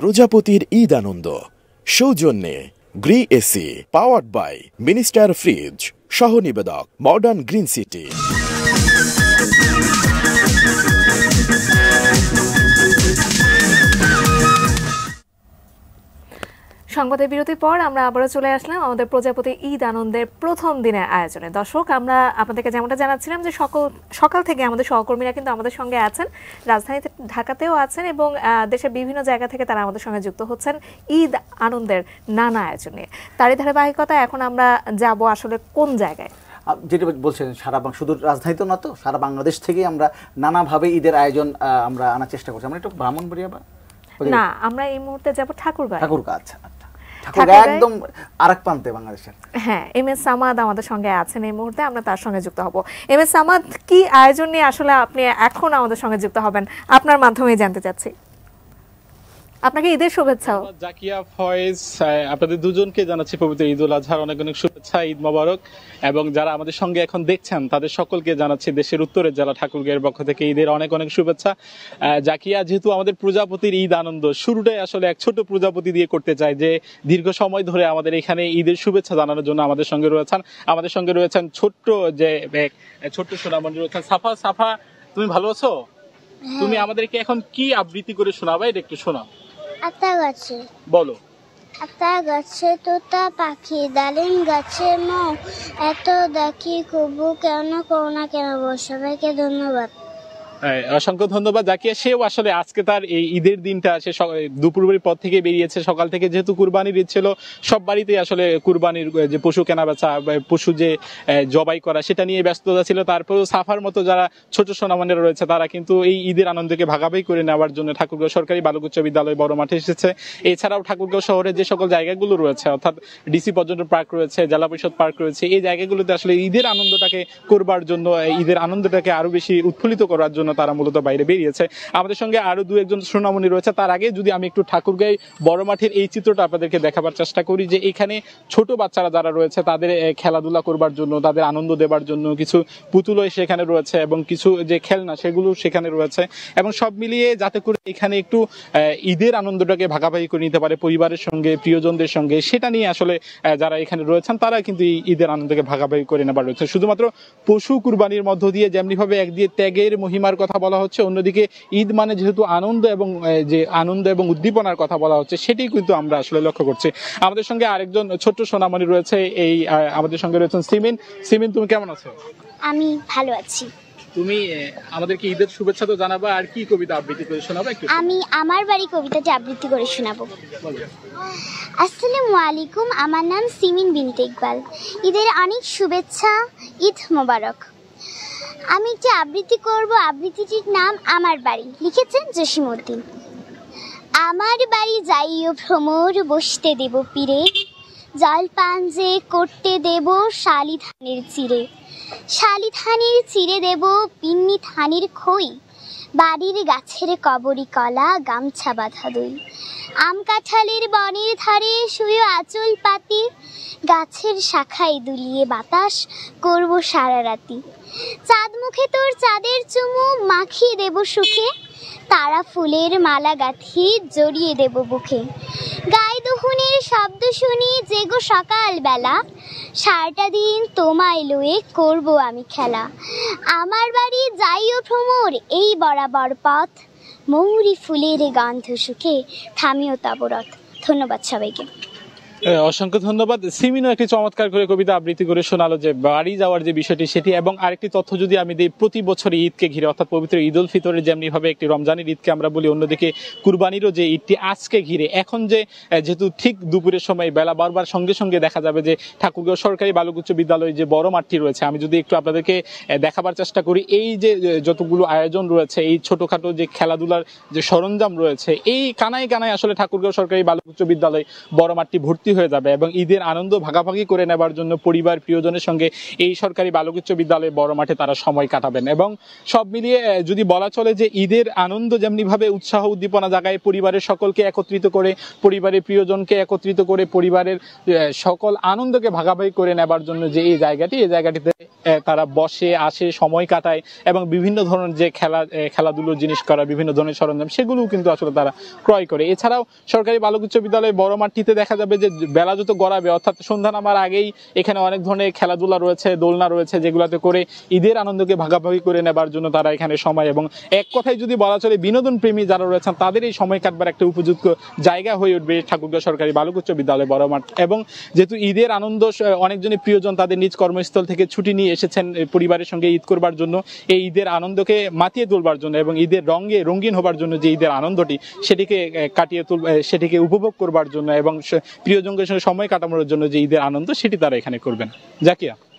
প্রজাপতির ঈদ আনন্দ সৌজন্যে Gree AC powered by Minister fridge সহ নিবেদক মডার্ন গ্রিন সিটি সংবাদের বিরতির পর আমরা আবারও চলে আসলাম আমাদের প্রজাপতি ঈদ আনন্দের প্রথম দিনের আয়োজনে দর্শক আমরা আপনাদেরকে যেমনটা জানাচ্ছিলাম যে সকল সকাল থেকে আমাদের সহকর্মীরা কিন্তু আমাদের সঙ্গে আছেন রাজধানীতে ঢাকাতেও আছেন এবং দেশের বিভিন্ন জায়গা থেকে তারা আমাদের সঙ্গে যুক্ত হচ্ছেন ঈদ আনন্দের নানা আয়োজন নিয়ে তারই ধারাবাহিকতা এখন আমরা যাব আসলে কোন জায়গায় যেটা বলছেন সারা শুধু রাজধানীতে না তো সারা বাংলাদেশ থেকে আমরা নানাভাবে ঈদের আয়োজন আমরা আনার চেষ্টা করছি আমরা একটু ব্রাহ্মণবাড়িয়া বা না আমরা এই মুহূর্তে যাবো ঠাকুরগাঁও ঠাকুরগাঁও আচ্ছা ঠাকুরগা একদম আরেক প্রান্তে বাংলাদেশের হ্যাঁ এম এস সামাদ আমাদের সঙ্গে আছেন এই মুহূর্তে আমরা তার সঙ্গে যুক্ত হব এম এস সামাদ কি আয়োজন নিয়ে আসলে আপনি এখন আমাদের সঙ্গে যুক্ত হবেন আপনার মাধ্যমে জানতে চাচ্ছি আপনাকে ঈদের শুভেচ্ছা জাকিয়া ফয়েজ আপনাদের দুজনকে জানাচ্ছি পবিত্র ঈদ উল আজহার অনেক অনেক শুভেচ্ছা ঈদ মোবারক এবং যারা আমাদের সঙ্গে এখন দেখছেন তাদের সকলকে জানাচ্ছি দেশের উত্তরের জেলা ঠাকুরগের পক্ষ থেকে ঈদের অনেক অনেক শুভেচ্ছা জাকিয়া যেহেতু আমাদের প্রজাপতির ঈদ আনন্দ শুরুটাই আসলে এক ছোট প্রজাপতি দিয়ে করতে চাই যে দীর্ঘ সময় ধরে আমাদের এখানে ঈদের শুভেচ্ছা জানানোর জন্য আমাদের সঙ্গে রয়েছেন আমাদের সঙ্গে রয়েছেন ছোট্ট যে ছোট্ট সোনামণি রয়েছেন সাফা সাফা তুমি ভালো আছো হ্যাঁ। তুমি আমাদেরকে এখন কি আবৃত্তি করে শোনাবে এটা একটু শোনাও আতা গাছে বলো আতা গাছে তোতা পাখি ডালিম গাছে মৌ এত দেখি কবু কেন করোনা কেন সবাইকে ধন্যবাদ হ্যাঁ, অসংখ্য ধন্যবাদ জাকিয়া সেও আসলে আজকে তার এই ঈদের দিনটা সে দুপুরের পর থেকে বেরিয়েছে সকাল থেকে যেহেতু কুরবানির ঈদ ছিল সব বাড়িতেই আসলে কুরবানির যে পশু কেনা বেচা পশু যে জবাই করা সেটা নিয়ে ব্যস্ততা ছিল তারপরেও সাফার মতো যারা ছোট সোনামানের রয়েছে তারা কিন্তু এই ঈদের আনন্দকে ভাগাভাগি করে নেওয়ার জন্য ঠাকুরগাঁও সরকারি বালক উচ্চ বিদ্যালয় বড় মাঠে এসেছে এছাড়াও ঠাকুরগাঁও শহরে যে সকল জায়গাগুলো রয়েছে অর্থাৎ ডিসি পর্যটন পার্ক রয়েছে জেলা পরিষদ পার্ক রয়েছে এই জায়গাগুলোতে আসলে ঈদের আনন্দটাকে করবার জন্য ঈদের আনন্দটাকে আরো বেশি উৎফুল্লিত করার জন্য জন্য তারা মূলত বাইরে বেরিয়েছে আমাদের সঙ্গে আরো দু একজন সুনামণি রয়েছে তার আগে যদি আমি একটু ঠাকুরগাঁই বড় মাঠের এই চিত্রটা আপনাদেরকে দেখাবার চেষ্টা করি যে এখানে ছোট বাচ্চারা যারা রয়েছে তাদের খেলাধুলা করবার জন্য তাদের আনন্দ দেবার জন্য কিছু পুতুলও সেখানে রয়েছে এবং কিছু যে খেলনা সেগুলো সেখানে রয়েছে এবং সব মিলিয়ে যাতে করে এখানে একটু ঈদের আনন্দটাকে ভাগাভাগি করে নিতে পারে পরিবারের সঙ্গে প্রিয়জনদের সঙ্গে সেটা নিয়ে আসলে যারা এখানে রয়েছেন তারা কিন্তু এই ঈদের আনন্দকে ভাগাভাগি করে নেবার রয়েছে শুধুমাত্র পশু কুরবানির মধ্য দিয়ে যেমনিভাবে একদিকে ত্যাগের মহিমার কথা বলা হচ্ছে অন্যদিকে ঈদ মানে যেহেতু আনন্দ এবং যে আনন্দ এবং উদ্দীপনার কথা বলা হচ্ছে সেটি কিন্তু আমরা আসলে লক্ষ্য করছি আমাদের সঙ্গে আরেকজন ছোট্ট সোনামণি রয়েছে এই আমাদের সঙ্গে রয়েছেন সিমিন সিমিন তুমি কেমন আছো আমি ভালো আছি তুমি আমাদেরকে ঈদের শুভেচ্ছা তো জানাবো আর কি কবিতা আবৃত্তি করে শোনাবো একটু আমি আমার বাড়ি কবিতাটি আবৃত্তি করে শোনাবো আসসালামু আলাইকুম আমার নাম সিমিন বিনত ইকবাল ঈদের অনেক শুভেচ্ছা ঈদ মোবারক আমি একটি আবৃত্তি করব আবৃত্তিটির নাম আমার বাড়ি লিখেছেন জসিমুদ্দিন আমার বাড়ি যাইও ভ্রমর বসতে দেব পীরে জল পান যে করতে দেব শালি ধানের চিরে শালি ধানের চিরে দেব পিন্নি ধানের খই বাড়ির গাছের কবরি কলা গামছা বাঁধা দই আম কাঁঠালের বনের ধারে শুয়ে আঁচল পাতি গাছের শাখায় দুলিয়ে বাতাস করব সারা রাতি চাঁদ মুখে তোর চাঁদের চুমু মাখিয়ে দেব সুখে তারা ফুলের মালা গাঁথি জড়িয়ে দেব বুকে গাই দহুনের শব্দ শুনি গো সকালবেলা সারাটা দিন তোমায় লয়ে করব আমি খেলা আমার বাড়ি যাইও ভ্রমর এই বরাবর পথ মৌরি ফুলের গন্ধ সুখে থামিও তাবরত ধন্যবাদ সবাইকে অসংখ্য ধন্যবাদ সিমিনো একটি চমৎকার করে কবিতা আবৃত্তি করে শোনালো যে বাড়ি যাওয়ার যে বিষয়টি সেটি এবং আরেকটি তথ্য যদি আমি দিই প্রতি বছর ঈদকে ঘিরে অর্থাৎ পবিত্র ঈদ উল ফিতরের যেমনি ভাবে একটি রমজানের ঈদকে আমরা বলি অন্যদিকে কুরবানিরও যে ঈদটি আজকে ঘিরে এখন যে যেহেতু ঠিক দুপুরের সময় বেলা বারবার সঙ্গে সঙ্গে দেখা যাবে যে ঠাকুরগাঁও সরকারি বালক উচ্চ বিদ্যালয়ে যে বড় মাঠটি রয়েছে আমি যদি একটু আপনাদেরকে দেখাবার চেষ্টা করি এই যে যতগুলো আয়োজন রয়েছে এই ছোটোখাটো যে খেলাধুলার যে সরঞ্জাম রয়েছে এই কানায় কানায় আসলে ঠাকুরগাঁও সরকারি বালক উচ্চ বিদ্যালয় বড় মাঠটি ভর্তি ভর্তি হয়ে যাবে এবং ঈদের আনন্দ ভাগাভাগি করে নেবার জন্য পরিবার প্রিয়জনের সঙ্গে এই সরকারি বালক উচ্চ বিদ্যালয়ে বড় মাঠে তারা সময় কাটাবেন এবং সব মিলিয়ে যদি বলা চলে যে ঈদের আনন্দ যেমনিভাবে উৎসাহ উদ্দীপনা জাগায় পরিবারের সকলকে একত্রিত করে পরিবারের প্রিয়জনকে একত্রিত করে পরিবারের সকল আনন্দকে ভাগাভাগি করে নেবার জন্য যে এই জায়গাটি এই জায়গাটিতে তারা বসে আসে সময় কাটায় এবং বিভিন্ন ধরনের যে খেলা খেলাধুলোর জিনিস করা বিভিন্ন ধরনের সরঞ্জাম সেগুলোও কিন্তু আসলে তারা ক্রয় করে এছাড়াও সরকারি বালক উচ্চ বিদ্যালয়ে বড় মাঠটিতে দেখা যাবে যে বেলা যত গড়াবে অর্থাৎ সন্ধ্যা নামার আগেই এখানে অনেক ধরনের খেলাধুলা রয়েছে দোলনা রয়েছে যেগুলোতে করে ঈদের আনন্দকে ভাগাভাগি করে নেবার জন্য তারা এখানে সময় এবং এক কথায় যদি বলা চলে বিনোদন প্রেমী যারা রয়েছেন তাদের এই সময় কাটবার একটা উপযুক্ত জায়গা হয়ে উঠবে ঠাকুরগাঁও সরকারি বালক উচ্চ বিদ্যালয় বড় মাঠ এবং যেহেতু ঈদের আনন্দ অনেকজনই প্রিয়জন তাদের নিজ কর্মস্থল থেকে ছুটি নিয়ে এসেছেন পরিবারের সঙ্গে ঈদ করবার জন্য এই ঈদের আনন্দকে মাতিয়ে তুলবার জন্য এবং ঈদের রঙে রঙিন হবার জন্য যে ঈদের আনন্দটি সেটিকে কাটিয়ে তুল সেটিকে উপভোগ করবার জন্য এবং প্রিয়জন সঙ্গে সময় কাটানোর জন্য যে ঈদের আনন্দ সেটি তারা এখানে করবেন জাকিয়া